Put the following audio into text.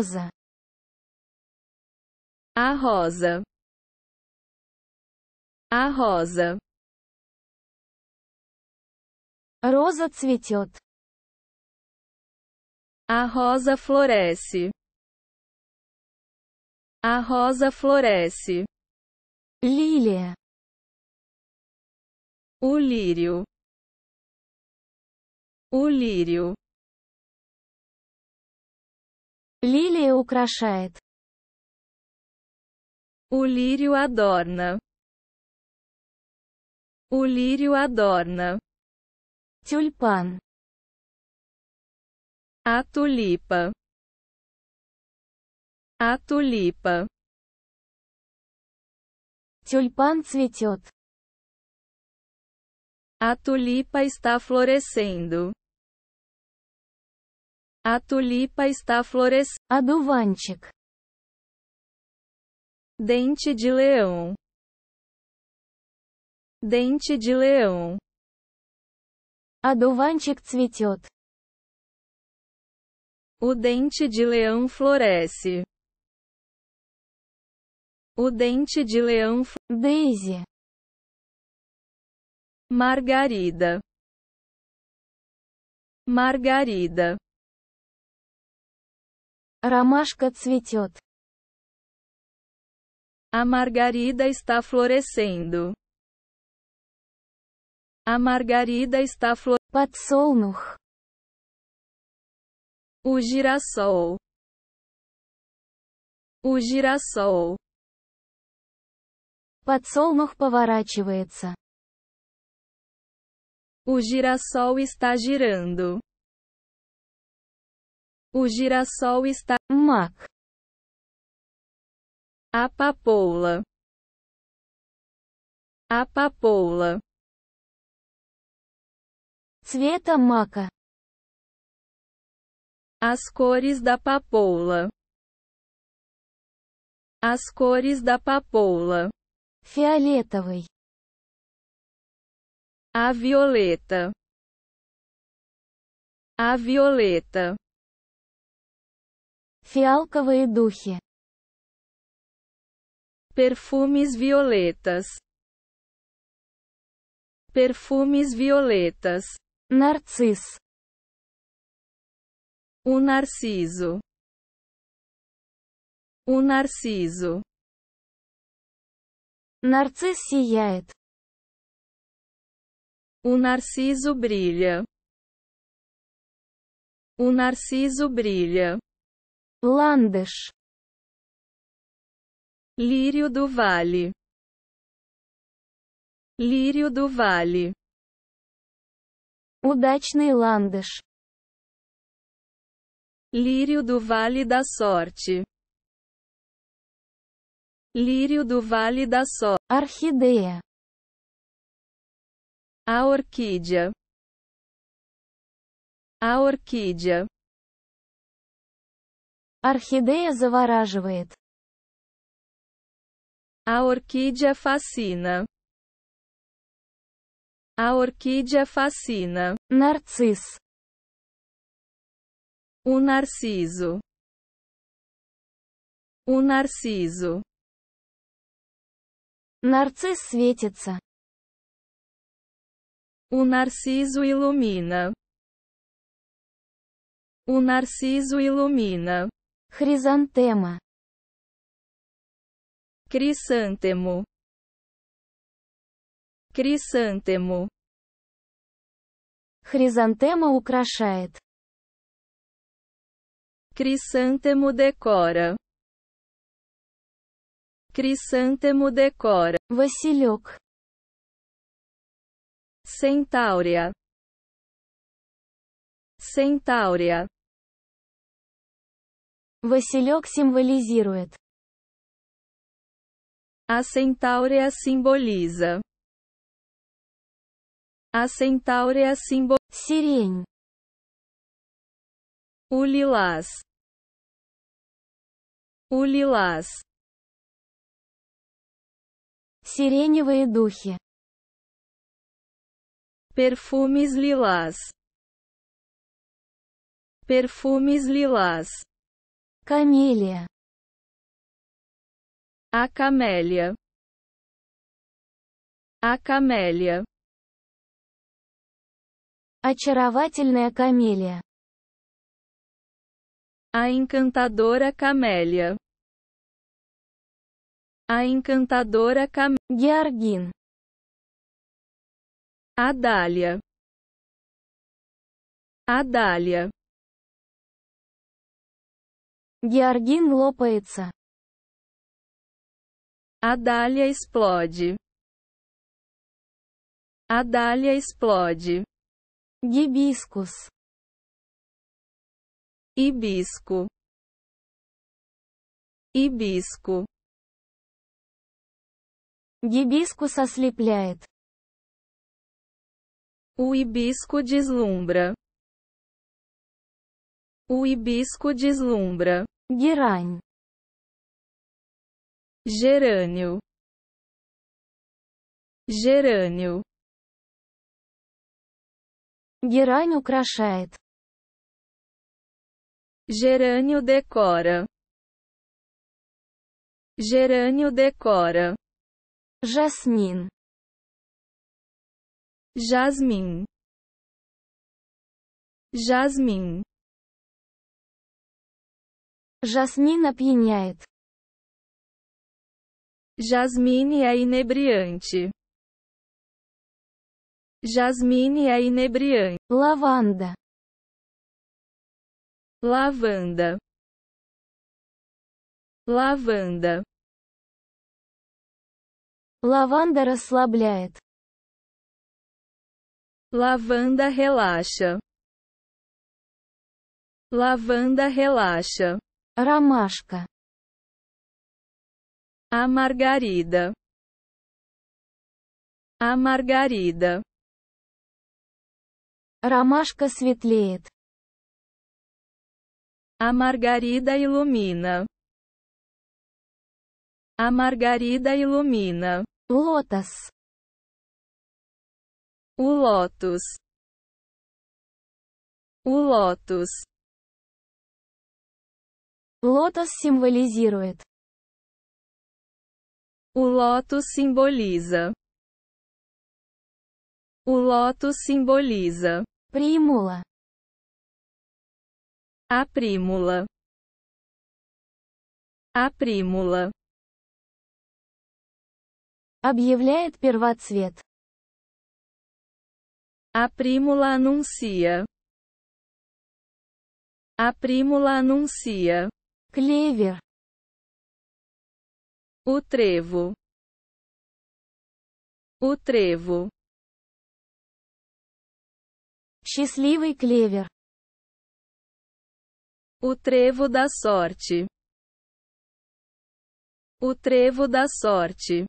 rosa. A rosa. A rosa. Rosa цветет. A rosa floresce. A rosa floresce. Lília. O lírio. O lírio. Лилия украшает. O lírio adorna. O lírio adorna. Тюльпан. A tulipa. A tulipa. Тюльпан цветет. A tulipa está florescendo. A tulipa está florescendo. Одуванчик. Dente de leão. Dente de leão. Одуванчик цветет. O dente de leão floresce. O dente de leão. Daisy. Margarida. Margarida. Ромашка цветет. A margarida está florescendo. A margarida está flor... Подсолнух. O girassol. O girassol. Подсолнух поворачивается. O girassol está girando. O girassol está mac. A papoula. A papoula. Цвета мака. As cores da papoula. As cores da papoula. Фиолетовый. A violeta. A violeta. Фиалковые духи. Perfumes violetas. Perfumes violetas. Narciso. O narciso. O narciso. Нарцисс сияет. O narciso brilha. O narciso brilha. Landas. Lírio do Vale. Lírio do Vale. Удачный ландыш. Lírio do Vale da Sorte. Lírio do Vale da Sorte. arquideia A orquídea. A orquídea. Орхидея завораживает. A orquídea fascina. A orquídea fascina. Нарцисс. O narciso. O narciso. Нарцисс светится. O narciso ilumina. O narciso ilumina. Crisantema. Crisântemo. Crisântemo. Crisantema украшает. Crisântemo decora. Crisântemo decora. Василек. Centáurea. Centáurea. Василек символизирует. A centáurea simboliza. A centáurea simboliza. Сирень. O lilás. O lilás. Сиреневые духи. Perfumes lilás. Perfumes lilás. Camélia, A camélia. A camélia. Очаровательная камелия. A encantadora camélia. A encantadora camélia. Георгин. A dália. A dália. Георгин лопается. A Dália explode. A Dália explode. Gibiscus. Ibisco. Ibisco. Гибискус ослепляет. O hibisco deslumbra. O hibisco deslumbra. Герань. Gerânio. Gerânio. gerânio crachet, Gerânio decora. Gerânio decora. Jasmin. Jasmin. Jasmin. Jasmine apinhает. Jasmine é inebriante. Jasmine é inebriante. Lavanda. Lavanda. Lavanda. Lavanda расслабляет. Lavanda relaxa. Lavanda relaxa. Ромашка. A margarida. A margarida. Ромашка светлеет. A margarida ilumina. A margarida ilumina. Лотос. O lótus. O lótus. Лотос символизирует. O лотос символиза. O лотос символиза. Примула. А примула. А примула. Объявляет первоцвет. А примула anuncia. А примула anuncia. Клевер. O trevo. O trevo. Счастливый клевер. O trevo da sorte. O trevo da sorte.